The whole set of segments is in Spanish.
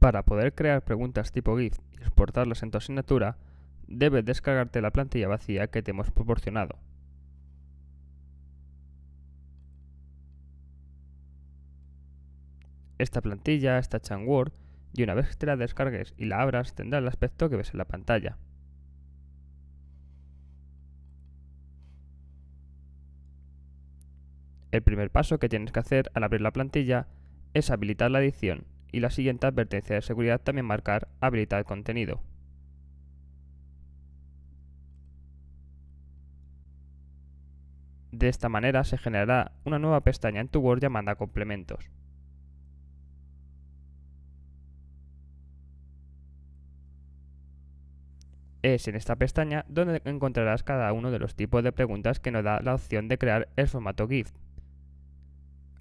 Para poder crear preguntas tipo GIF y exportarlas en tu asignatura, debes descargarte la plantilla vacía que te hemos proporcionado. Esta plantilla está hecha en Word y una vez que te la descargues y la abras tendrá el aspecto que ves en la pantalla. El primer paso que tienes que hacer al abrir la plantilla es habilitar la edición y la siguiente advertencia de seguridad también marcar habilitar contenido. De esta manera se generará una nueva pestaña en tu Word llamada Complementos. Es en esta pestaña donde encontrarás cada uno de los tipos de preguntas que nos da la opción de crear el formato GIF.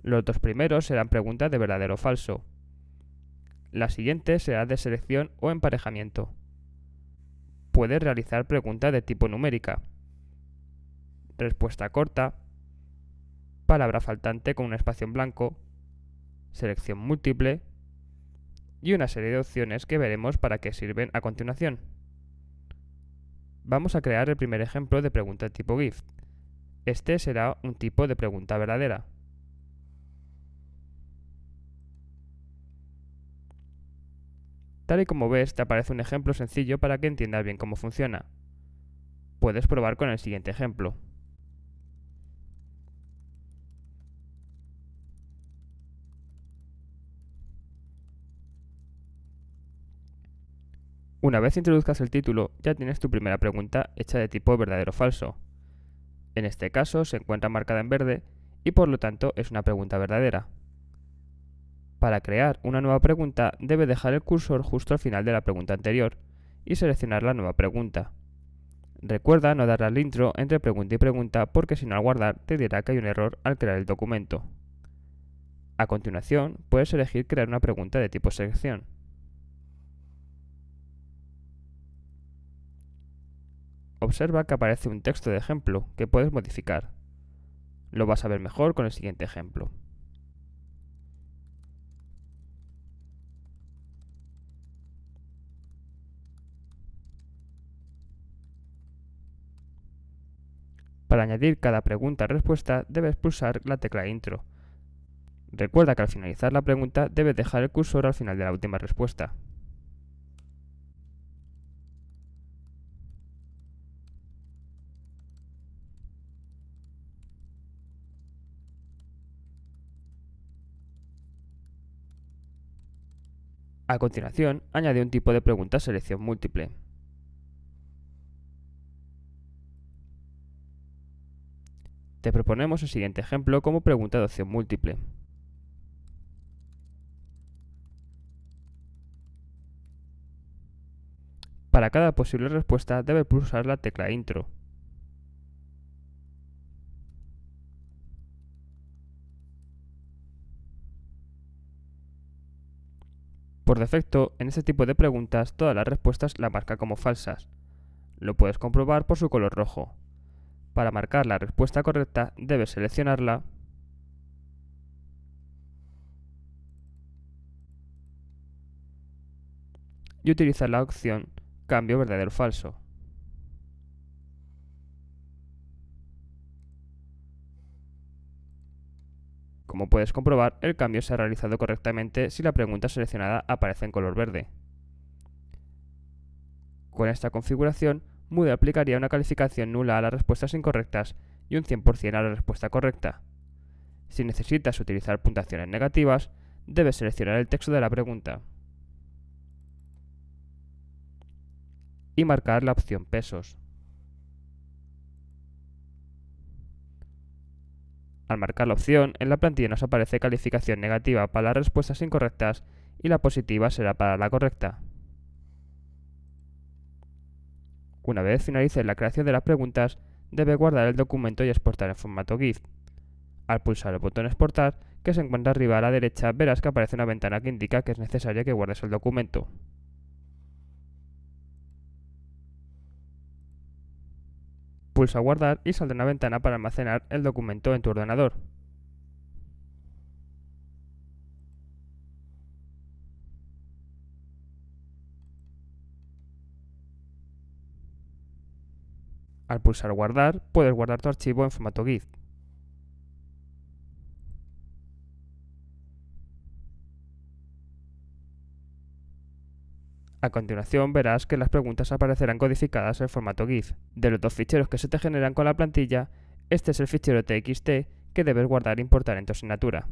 Los dos primeros serán preguntas de verdadero o falso. La siguiente será de selección o emparejamiento. Puedes realizar preguntas de tipo numérica. Respuesta corta. Palabra faltante con un espacio en blanco. Selección múltiple. Y una serie de opciones que veremos para qué sirven a continuación. Vamos a crear el primer ejemplo de pregunta de tipo GIF. Este será un tipo de pregunta verdadera. Tal y como ves, te aparece un ejemplo sencillo para que entiendas bien cómo funciona. Puedes probar con el siguiente ejemplo. Una vez introduzcas el título, ya tienes tu primera pregunta hecha de tipo verdadero o falso. En este caso se encuentra marcada en verde y por lo tanto es una pregunta verdadera. Para crear una nueva pregunta debe dejar el cursor justo al final de la pregunta anterior y seleccionar la nueva pregunta. Recuerda no dar al intro entre pregunta y pregunta porque si no al guardar te dirá que hay un error al crear el documento. A continuación, puedes elegir crear una pregunta de tipo Selección. Observa que aparece un texto de ejemplo que puedes modificar. Lo vas a ver mejor con el siguiente ejemplo. Para añadir cada pregunta-respuesta debes pulsar la tecla Intro. Recuerda que al finalizar la pregunta debes dejar el cursor al final de la última respuesta. A continuación, añade un tipo de pregunta selección múltiple. Te proponemos el siguiente ejemplo como pregunta de opción múltiple. Para cada posible respuesta debe pulsar la tecla intro. Por defecto, en este tipo de preguntas todas las respuestas la marca como falsas. Lo puedes comprobar por su color rojo. Para marcar la respuesta correcta debes seleccionarla y utilizar la opción Cambio verdadero falso. Como puedes comprobar, el cambio se ha realizado correctamente si la pregunta seleccionada aparece en color verde. Con esta configuración Moodle aplicaría una calificación nula a las respuestas incorrectas y un 100% a la respuesta correcta. Si necesitas utilizar puntuaciones negativas, debes seleccionar el texto de la pregunta y marcar la opción pesos. Al marcar la opción, en la plantilla nos aparece calificación negativa para las respuestas incorrectas y la positiva será para la correcta. Una vez finalice la creación de las preguntas, debe guardar el documento y exportar en formato GIF. Al pulsar el botón exportar, que se encuentra arriba a la derecha, verás que aparece una ventana que indica que es necesario que guardes el documento. Pulsa guardar y saldrá una ventana para almacenar el documento en tu ordenador. Al pulsar guardar, puedes guardar tu archivo en formato GIF. A continuación verás que las preguntas aparecerán codificadas en formato GIF. De los dos ficheros que se te generan con la plantilla, este es el fichero TXT que debes guardar e importar en tu asignatura.